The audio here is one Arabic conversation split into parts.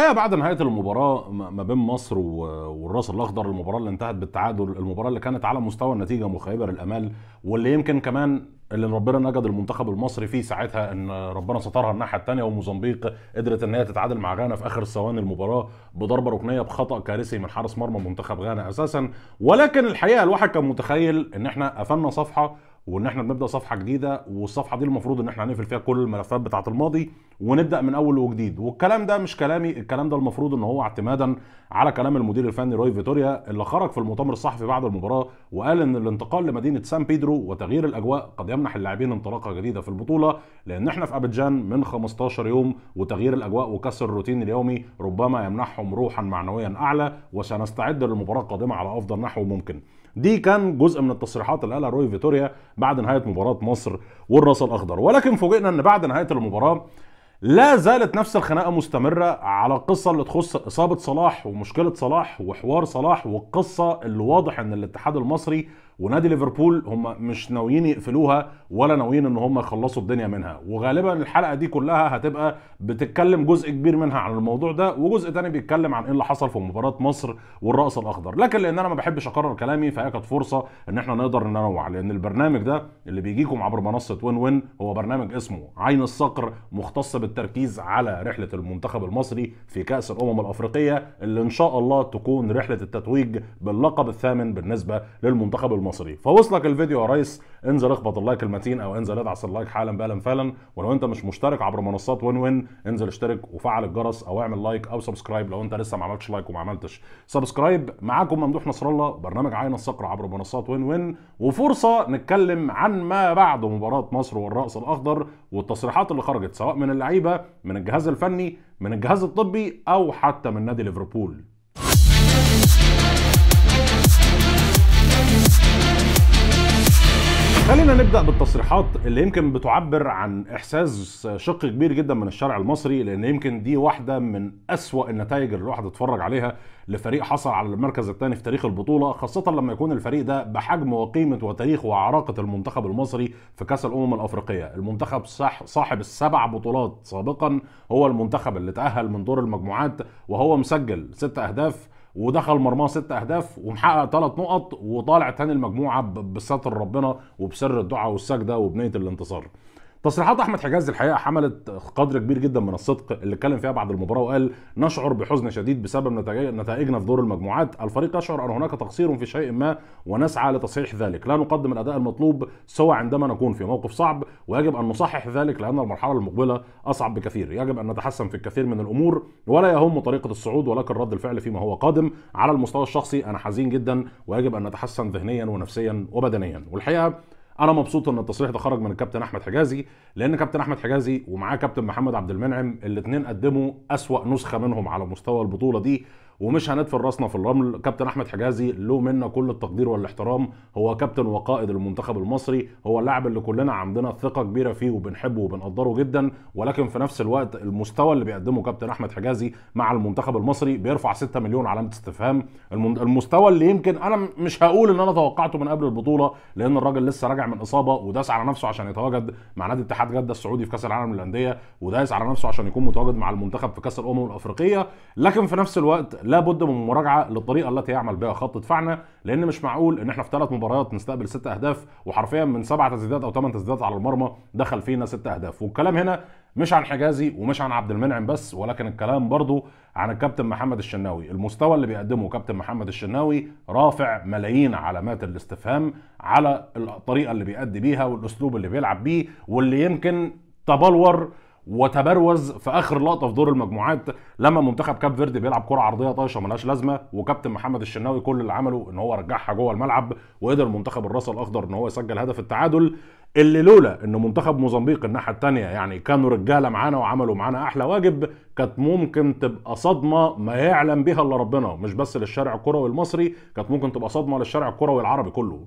الحقيقه بعد نهايه المباراه ما بين مصر والراس الاخضر المباراه اللي انتهت بالتعادل المباراه اللي كانت على مستوى النتيجه مخيبه للامال واللي يمكن كمان اللي ربنا نجد المنتخب المصري فيه ساعتها ان ربنا سترها الناحيه الثانيه وموزمبيق قدرت ان هي تتعادل مع غانا في اخر ثواني المباراه بضربه ركنيه بخطا كارثي من حارس مرمى منتخب غانا اساسا ولكن الحقيقه الواحد كان متخيل ان احنا قفلنا صفحه وان احنا بنبدا صفحه جديده والصفحه دي المفروض ان احنا هنقفل فيها كل الملفات بتاعه الماضي ونبدا من اول وجديد والكلام ده مش كلامي الكلام ده المفروض ان هو اعتمادا على كلام المدير الفني روي فيتوريا اللي خرج في المؤتمر الصحفي بعد المباراه وقال ان الانتقال لمدينه سان بيدرو وتغيير الاجواء قد يمنح اللاعبين انطلاقه جديده في البطوله لان احنا في ابيجان من 15 يوم وتغيير الاجواء وكسر الروتين اليومي ربما يمنحهم روحا معنويا اعلى وسنستعد للمباراه القادمه على افضل نحو ممكن دي كان جزء من التصريحات اللي قالها روي فيتوريا بعد نهايه مباراه مصر والراس الاخضر ولكن فوجئنا ان بعد نهايه المباراه لا زالت نفس الخناقه مستمره على القصه اللي تخص اصابه صلاح ومشكله صلاح وحوار صلاح والقصه اللي واضح ان الاتحاد المصري ونادي ليفربول هم مش ناويين يقفلوها ولا ناويين ان هم يخلصوا الدنيا منها وغالبا الحلقه دي كلها هتبقى بتتكلم جزء كبير منها عن الموضوع ده وجزء تاني بيتكلم عن ايه اللي حصل في مباراه مصر والرأس الاخضر لكن لان انا ما بحبش اكرر كلامي فهي كانت فرصه ان احنا نقدر ننوع لان البرنامج ده اللي بيجيكم عبر منصه وين وين هو برنامج اسمه عين الصقر مختص بالتركيز على رحله المنتخب المصري في كاس الامم الافريقيه اللي ان شاء الله تكون رحله التتويج باللقب الثامن بالنسبه للمنتخب المصري المصري فوصلك الفيديو يا ريس انزل اخبط اللايك المتين او انزل ادعس اللايك حالا بالا فعلا ولو انت مش مشترك عبر منصات وين وين انزل اشترك وفعل الجرس او اعمل لايك او سبسكرايب لو انت لسه ما عملتش لايك وما عملتش سبسكرايب معاكم ممدوح نصر الله برنامج عين الصقر عبر منصات وين وين وفرصه نتكلم عن ما بعد مباراه مصر والرأس الاخضر والتصريحات اللي خرجت سواء من اللعيبه من الجهاز الفني من الجهاز الطبي او حتى من نادي ليفربول خلينا نبدا بالتصريحات اللي يمكن بتعبر عن احساس شق كبير جدا من الشارع المصري لان يمكن دي واحده من اسوا النتائج اللي الواحد اتفرج عليها لفريق حصل على المركز الثاني في تاريخ البطوله خاصه لما يكون الفريق ده بحجم وقيمه وتاريخ وعراقه المنتخب المصري في كاس الامم الافريقيه المنتخب صح صاحب السبع بطولات سابقا هو المنتخب اللي تاهل من دور المجموعات وهو مسجل ست اهداف ودخل مرماه ست اهداف ومحقق ثلاث نقط وطالع تاني المجموعه بستر ربنا وبسر الدعاء والسجده وبنيه الانتصار تصريحات احمد حجاز الحقيقه حملت قدر كبير جدا من الصدق اللي اتكلم فيها بعد المباراه وقال نشعر بحزن شديد بسبب نتائجنا في دور المجموعات الفريق يشعر ان هناك تقصير في شيء ما ونسعى لتصحيح ذلك لا نقدم الاداء المطلوب سوى عندما نكون في موقف صعب ويجب ان نصحح ذلك لان المرحله المقبله اصعب بكثير يجب ان نتحسن في الكثير من الامور ولا يهم طريقه الصعود ولكن رد الفعل فيما هو قادم على المستوى الشخصي انا حزين جدا ويجب ان نتحسن ذهنيا ونفسيا وبدنيا والحقيقه انا مبسوط ان التصريح ده خرج من الكابتن احمد حجازي لان كابتن احمد حجازي ومعاه كابتن محمد عبد المنعم الاثنين قدموا اسوا نسخه منهم على مستوى البطوله دي ومش هندفن راسنا في الرمل كابتن احمد حجازي له منا كل التقدير والاحترام هو كابتن وقائد المنتخب المصري هو اللاعب اللي كلنا عندنا ثقه كبيره فيه وبنحبه وبنقدره جدا ولكن في نفس الوقت المستوى اللي بيقدمه كابتن احمد حجازي مع المنتخب المصري بيرفع 6 مليون علامه استفهام المستوى اللي يمكن انا مش هقول ان انا توقعته من قبل البطوله لان الراجل لسه راجع من اصابه وداس على نفسه عشان يتواجد مع نادي اتحاد جده السعودي في كاس العالم للانديه وداس على نفسه عشان يكون متواجد مع المنتخب في كاس الامم الافريقيه لكن في نفس الوقت لابد من مراجعه للطريقه التي يعمل بها خط دفاعنا لان مش معقول ان احنا في ثلاث مباريات نستقبل ست اهداف وحرفيا من سبع تسديدات او ثمان تسديدات على المرمى دخل فينا ست اهداف والكلام هنا مش عن حجازي ومش عن عبد المنعم بس ولكن الكلام برضو عن الكابتن محمد الشناوي المستوى اللي بيقدمه كابتن محمد الشناوي رافع ملايين علامات الاستفهام على الطريقه اللي بيأدي بيها والاسلوب اللي بيلعب بيه واللي يمكن تبلور وتبروز في اخر لقطه في دور المجموعات لما منتخب كاب فيردي بيلعب كره عرضيه طايشه ملهاش لازمه وكابتن محمد الشناوي كل اللي عمله ان هو رجعها جوه الملعب وقدر منتخب الراس الاخضر ان هو يسجل هدف التعادل اللي لولا ان منتخب موزمبيق الناحيه الثانيه يعني كانوا رجاله معانا وعملوا معانا احلى واجب كانت ممكن تبقى صدمه ما يعلم بها الا ربنا مش بس للشارع الكروي المصري كانت ممكن تبقى صدمه للشارع الكروي العربي كله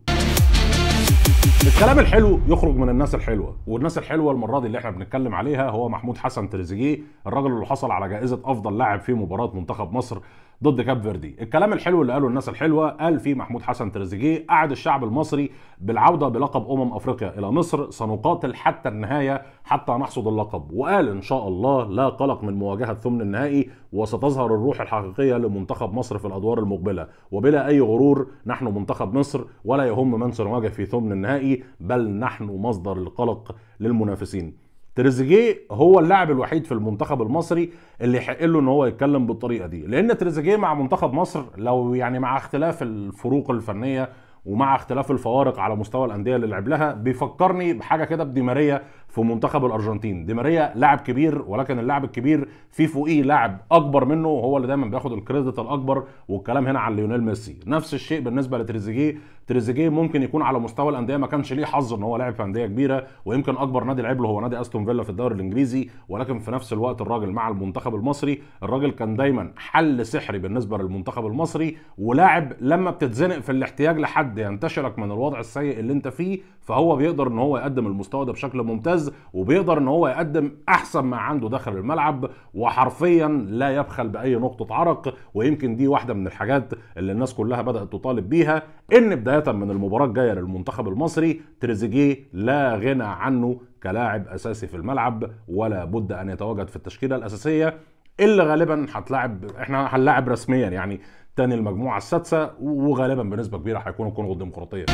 الكلام الحلو يخرج من الناس الحلوه والناس الحلوه المره دي اللي احنا بنتكلم عليها هو محمود حسن تريزيجيه الراجل اللي حصل على جائزه افضل لاعب في مباراه منتخب مصر ضد كاب فيردي الكلام الحلو اللي قاله الناس الحلوه قال فيه محمود حسن تريزيجيه قعد الشعب المصري بالعوده بلقب امم افريقيا الى مصر سنقاتل حتى النهايه حتى نحصد اللقب وقال ان شاء الله لا قلق من مواجهه ثمن النهائي وستظهر الروح الحقيقيه لمنتخب مصر في الادوار المقبله وبلا اي غرور نحن منتخب مصر ولا يهم من سنواجه في ثمن النهائي بل نحن مصدر القلق للمنافسين تريزيجيه هو اللاعب الوحيد في المنتخب المصري اللي يحق له ان هو يتكلم بالطريقه دي لان تريزيجيه مع منتخب مصر لو يعني مع اختلاف الفروق الفنيه ومع اختلاف الفوارق على مستوى الانديه اللي لعب لها بيفكرني بحاجه كده بدي ماريا في منتخب الارجنتين دي ماريا لاعب كبير ولكن اللاعب الكبير في فوقيه لاعب اكبر منه وهو اللي دايما بياخد الكريدت الاكبر والكلام هنا عن ليونيل ميسي نفس الشيء بالنسبه لتريزيجيه تريزيجيه ممكن يكون على مستوى الانديه ما كانش ليه حظ ان هو لعب في انديه كبيره ويمكن اكبر نادي لعب له هو نادي استون فيلا في الدوري الانجليزي ولكن في نفس الوقت الراجل مع المنتخب المصري الراجل كان دايما حل سحري بالنسبه للمنتخب المصري ولاعب لما بتتزنق في الاحتياج لحد ينتشلك من الوضع السيء اللي انت فيه فهو بيقدر ان هو يقدم المستوى ده بشكل ممتاز ممتاز وبيقدر ان هو يقدم احسن ما عنده داخل الملعب وحرفيا لا يبخل باي نقطه عرق ويمكن دي واحده من الحاجات اللي الناس كلها بدات تطالب بيها ان بدايه من المباراه الجايه للمنتخب المصري تريزيجيه لا غنى عنه كلاعب اساسي في الملعب ولا بد ان يتواجد في التشكيله الاساسيه اللي غالبا هتلاعب احنا هنلاعب رسميا يعني تاني المجموعه السادسه وغالبا بنسبه كبيره هيكونوا كونغو الديمقراطيه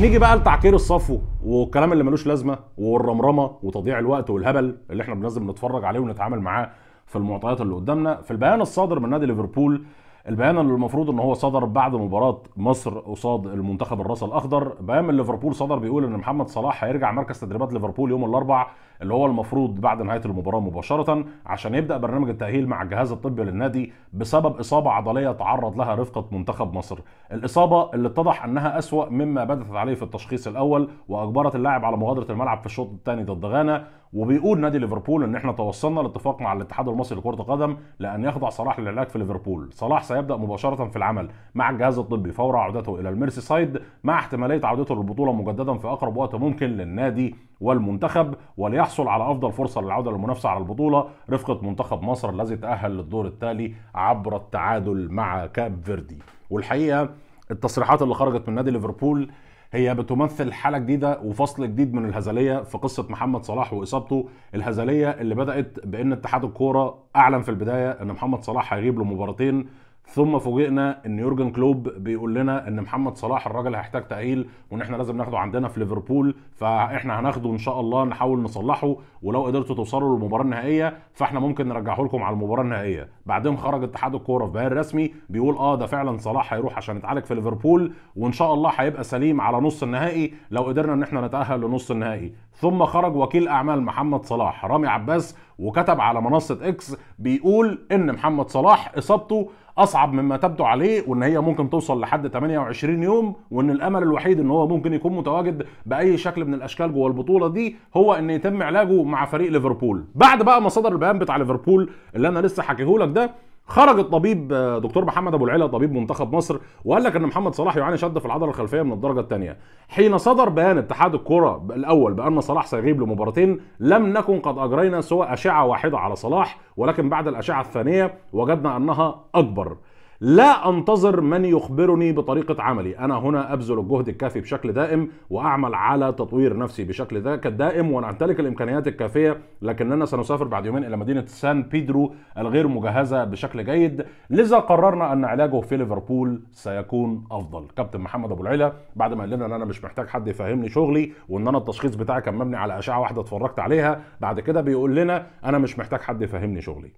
نيجي بقى لتعكير الصفو والكلام اللي ملوش لازمه والرمرمه وتضييع الوقت والهبل اللي احنا بنزل نتفرج عليه ونتعامل معاه في المعطيات اللي قدامنا في البيان الصادر من نادي ليفربول البيان اللي المفروض ان هو صدر بعد مباراه مصر قصاد المنتخب الراس الاخضر بيان من ليفربول صدر بيقول ان محمد صلاح هيرجع مركز تدريبات ليفربول يوم الاربعاء اللي هو المفروض بعد نهايه المباراه مباشره عشان يبدا برنامج التاهيل مع الجهاز الطبي للنادي بسبب اصابه عضليه تعرض لها رفقه منتخب مصر الاصابه اللي اتضح انها اسوا مما بدت عليه في التشخيص الاول واجبرت اللاعب على مغادره الملعب في الشوط الثاني ضد غانا وبيقول نادي ليفربول ان احنا توصلنا لاتفاق مع الاتحاد المصري لكره القدم لان يخضع صلاح للعلاج في ليفربول صلاح سيبدا مباشره في العمل مع الجهاز الطبي فور عودته الى الميرسي سايد مع احتماليه عودته للبطوله مجددا في اقرب وقت ممكن للنادي والمنتخب وليحصل على افضل فرصه للعوده للمنافسه على البطوله رفقه منتخب مصر الذي تاهل للدور التالي عبر التعادل مع كاب فيردي والحقيقه التصريحات اللي خرجت من نادي ليفربول هي بتمثل حاله جديده وفصل جديد من الهزليه في قصه محمد صلاح واصابته الهزليه اللي بدات بان اتحاد الكوره اعلن في البدايه ان محمد صلاح هيغيب له مبارتين ثم فوجئنا ان يورجن كلوب بيقول لنا ان محمد صلاح الراجل هيحتاج تاهيل وان احنا لازم ناخده عندنا في ليفربول فاحنا هناخده ان شاء الله نحاول نصلحه ولو قدرتوا توصلوا للمباراه النهائيه فاحنا ممكن نرجعه لكم على المباراه النهائيه بعدين خرج اتحاد الكوره في بيان رسمي بيقول اه ده فعلا صلاح هيروح عشان يتعالج في ليفربول وان شاء الله هيبقى سليم على نص النهائي لو قدرنا ان احنا نتاهل لنص النهائي ثم خرج وكيل اعمال محمد صلاح رامي عباس وكتب على منصه اكس بيقول ان محمد صلاح اصابته اصعب مما تبدو عليه وان هي ممكن توصل لحد 28 يوم وان الامل الوحيد ان هو ممكن يكون متواجد باي شكل من الاشكال جوه البطوله دي هو ان يتم علاجه مع فريق ليفربول بعد بقى ما صدر البيان بتاع ليفربول اللي انا لسه حكيهولك ده خرج الطبيب آه، دكتور محمد ابو العلا طبيب منتخب مصر وقال لك ان محمد صلاح يعاني شد في العضله الخلفيه من الدرجه الثانيه حين صدر بيان اتحاد الكره الاول بان صلاح سيغيب لمباراتين لم نكن قد اجرينا سوى اشعه واحده على صلاح ولكن بعد الاشعه الثانيه وجدنا انها اكبر لا انتظر من يخبرني بطريقه عملي انا هنا ابذل الجهد الكافي بشكل دائم واعمل على تطوير نفسي بشكل ذاك الدائم ونمتلك الامكانيات الكافيه لكننا سنسافر بعد يومين الى مدينه سان بيدرو الغير مجهزه بشكل جيد لذا قررنا ان علاجه في ليفربول سيكون افضل كابتن محمد ابو العلا بعد ما قال لنا ان انا مش محتاج حد يفهمني شغلي وان انا التشخيص بتاعي كان مبني على اشعه واحده اتفرجت عليها بعد كده بيقول لنا انا مش محتاج حد يفهمني شغلي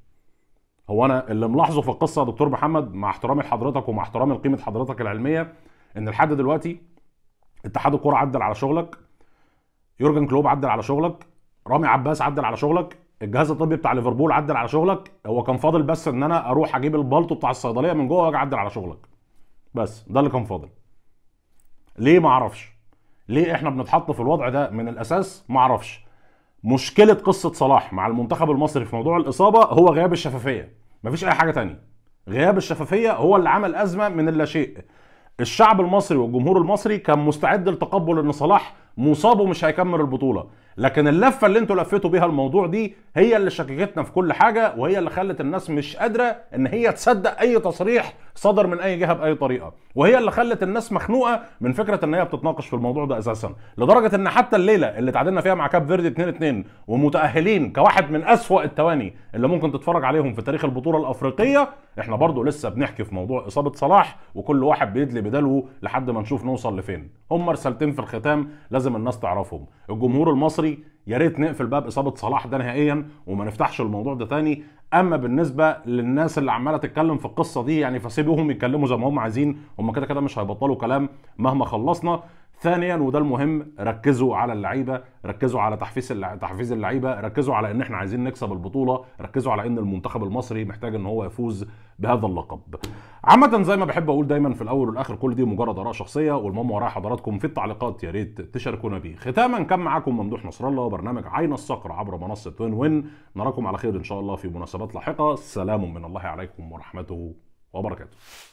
هو انا اللي ملاحظه في القصه يا دكتور محمد مع احترامي لحضرتك ومع احترامي لقيمه حضرتك العلميه ان لحد دلوقتي اتحاد الكوره عدل على شغلك يورجن كلوب عدل على شغلك رامي عباس عدل على شغلك الجهاز الطبي بتاع ليفربول عدل على شغلك هو كان فاضل بس ان انا اروح اجيب البلطو بتاع الصيدليه من جوه واجي اعدل على شغلك بس ده اللي كان فاضل ليه ما اعرفش ليه احنا بنتحط في الوضع ده من الاساس ما اعرفش مشكله قصه صلاح مع المنتخب المصري في موضوع الاصابه هو غياب الشفافيه مفيش اي حاجه تانية غياب الشفافيه هو اللي عمل ازمه من اللاشيء الشعب المصري والجمهور المصري كان مستعد لتقبل ان صلاح مصاب ومش هيكمل البطوله لكن اللفه اللي انتوا لفيتوا بيها الموضوع دي هي اللي شككتنا في كل حاجه وهي اللي خلت الناس مش قادره ان هي تصدق اي تصريح صدر من اي جهه باي طريقه وهي اللي خلت الناس مخنوقه من فكره ان هي بتتناقش في الموضوع ده اساسا لدرجه ان حتى الليله اللي تعادلنا فيها مع كاب فيردي 2 2 ومتاهلين كواحد من اسوا التواني اللي ممكن تتفرج عليهم في تاريخ البطوله الافريقيه احنا برضو لسه بنحكي في موضوع اصابه صلاح وكل واحد بيدلي بدلوه لحد ما نشوف نوصل لفين هم رسالتين في الختام لازم لازم الناس تعرفهم الجمهور المصري يا ريت نقفل باب اصابه صلاح ده نهائيا وما نفتحش الموضوع ده تاني اما بالنسبه للناس اللي عماله تتكلم في القصه دي يعني فسيبوهم يتكلموا زي ما هم عايزين هم كده كده مش هيبطلوا كلام مهما خلصنا ثانيا وده المهم ركزوا على اللعيبه ركزوا على تحفيز تحفيز اللعيبه ركزوا على ان احنا عايزين نكسب البطوله ركزوا على ان المنتخب المصري محتاج ان هو يفوز بهذا اللقب عامه زي ما بحب اقول دايما في الاول والاخر كل دي مجرد اراء شخصيه والمهم وراء حضراتكم في التعليقات يا ريت تشاركونا بيه ختاما كان معاكم ممدوح نصر الله وبرنامج عين الصقر عبر منصه وين وين نراكم على خير ان شاء الله في مناسبات لاحقه سلام من الله عليكم ورحمته وبركاته